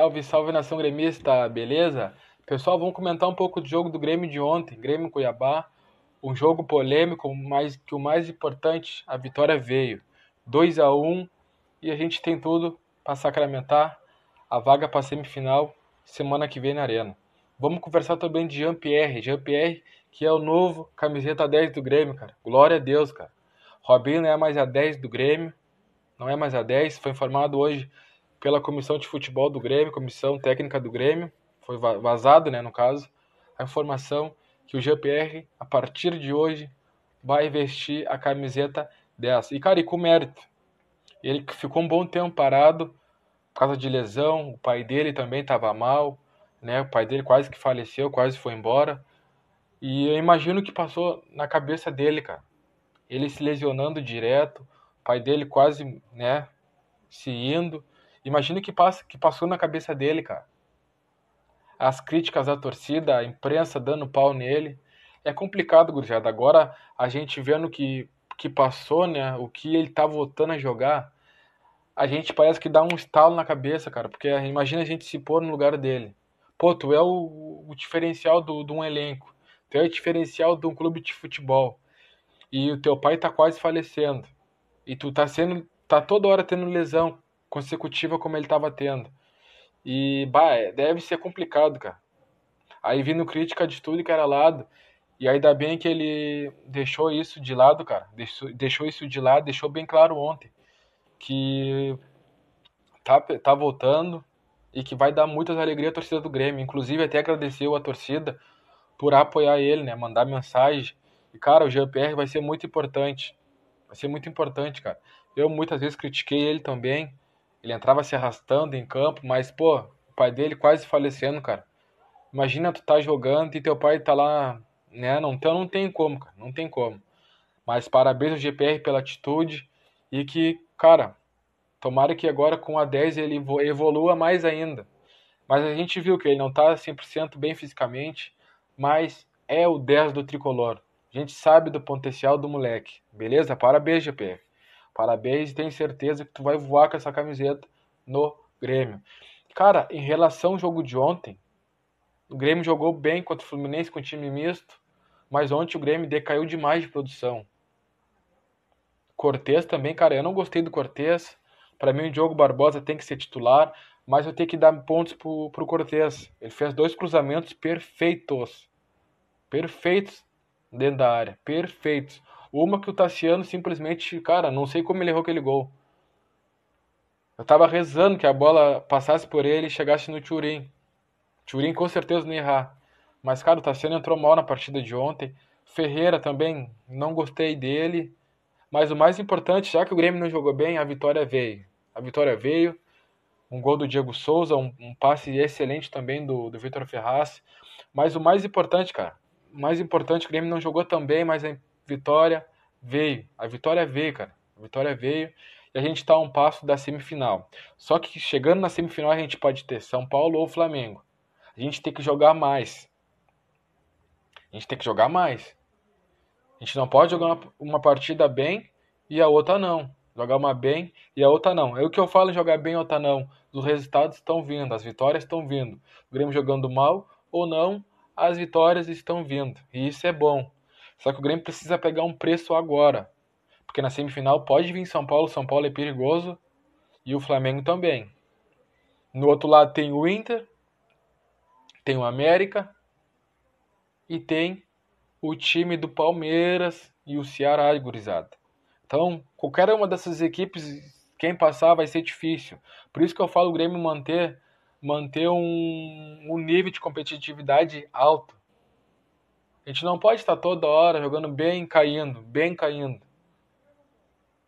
Salve, salve nação gremista, beleza? Pessoal, vamos comentar um pouco do jogo do Grêmio de ontem, Grêmio Cuiabá. Um jogo polêmico, mas que o mais importante, a vitória veio. 2 a 1 e a gente tem tudo para sacramentar a vaga para semifinal semana que vem na Arena. Vamos conversar também de Jean-Pierre. Jean-Pierre, que é o novo camiseta 10 do Grêmio, cara. Glória a Deus, cara. Robinho não é mais a 10 do Grêmio, não é mais a 10, foi informado hoje pela comissão de futebol do Grêmio, comissão técnica do Grêmio, foi vazado, né, no caso, a informação que o GPR, a partir de hoje, vai vestir a camiseta dessa. E, cara, e com mérito. Ele ficou um bom tempo parado por causa de lesão, o pai dele também estava mal, né? O pai dele quase que faleceu, quase foi embora. E eu imagino que passou na cabeça dele, cara. Ele se lesionando direto, o pai dele quase, né, se indo. Imagina o que, passa, que passou na cabeça dele, cara. As críticas da torcida, a imprensa dando pau nele. É complicado, gurizada. Agora a gente vendo que, que passou, né? O que ele tá voltando a jogar. A gente parece que dá um estalo na cabeça, cara. Porque imagina a gente se pôr no lugar dele. Pô, tu é o, o diferencial de um elenco. Tu é o diferencial de um clube de futebol. E o teu pai tá quase falecendo. E tu tá sendo. tá toda hora tendo lesão consecutiva como ele estava tendo. E, bah, é, deve ser complicado, cara. Aí vindo crítica de tudo que era lado. E ainda bem que ele deixou isso de lado, cara. Deixou, deixou isso de lado, deixou bem claro ontem. Que tá, tá voltando e que vai dar muitas alegrias à torcida do Grêmio. Inclusive, até agradeceu a torcida por apoiar ele, né? Mandar mensagem. E, cara, o GPR vai ser muito importante. Vai ser muito importante, cara. Eu muitas vezes critiquei ele também. Ele entrava se arrastando em campo, mas, pô, o pai dele quase falecendo, cara. Imagina tu tá jogando e teu pai tá lá, né? Não, então não tem como, cara, não tem como. Mas parabéns ao GPR pela atitude e que, cara, tomara que agora com a 10 ele evolua mais ainda. Mas a gente viu que ele não tá 100% bem fisicamente, mas é o 10 do tricolor. A gente sabe do potencial do moleque. Beleza? Parabéns, GPR. Parabéns e tenho certeza que tu vai voar com essa camiseta no Grêmio. Cara, em relação ao jogo de ontem, o Grêmio jogou bem contra o Fluminense com o time misto, mas ontem o Grêmio decaiu demais de produção. Cortez também, cara, eu não gostei do Cortez. Para mim o Diogo Barbosa tem que ser titular, mas eu tenho que dar pontos pro, pro Cortez. Ele fez dois cruzamentos perfeitos. Perfeitos dentro da área, perfeitos. Uma que o Tassiano simplesmente, cara, não sei como ele errou aquele gol. Eu tava rezando que a bola passasse por ele e chegasse no Turim. Turim com certeza não ia errar. Mas, cara, o Tassiano entrou mal na partida de ontem. Ferreira também, não gostei dele. Mas o mais importante, já que o Grêmio não jogou bem, a vitória veio. A vitória veio. Um gol do Diego Souza, um, um passe excelente também do, do Vitor Ferraz. Mas o mais importante, cara, o mais importante, o Grêmio não jogou tão bem, mas Vitória veio. A vitória veio, cara. A vitória veio. E a gente está a um passo da semifinal. Só que chegando na semifinal a gente pode ter São Paulo ou Flamengo. A gente tem que jogar mais. A gente tem que jogar mais. A gente não pode jogar uma, partida bem e a outra não. Jogar uma bem e a outra não. É o que eu falo jogar bem ou outra não. Os resultados estão vindo, as vitórias estão vindo. O Grêmio jogando mal ou não, as vitórias estão vindo. E isso é bom. Só que o Grêmio precisa pegar um preço agora. Porque na semifinal pode vir São Paulo, São Paulo é perigoso. E o Flamengo também. No outro lado tem o Inter, tem o América e tem o time do Palmeiras e o Ceará, gurizada. Então, qualquer uma dessas equipes, quem passar vai ser difícil. Por isso que eu falo o Grêmio manter, manter um, um nível de competitividade alto. A gente não pode estar toda hora jogando bem, caindo, bem, caindo.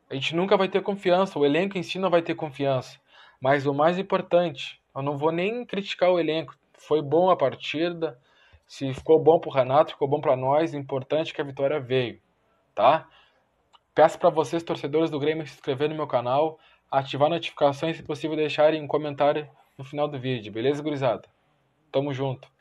A gente nunca vai ter confiança, o elenco em si não vai ter confiança. Mas o mais importante, eu não vou nem criticar o elenco. Foi bom a partida, se ficou bom pro Renato, ficou bom para nós, o importante é que a vitória veio, tá? Peço para vocês, torcedores do Grêmio, se inscrever no meu canal, ativar notificações e, se possível, deixarem um comentário no final do vídeo, beleza, gurizada? Tamo junto.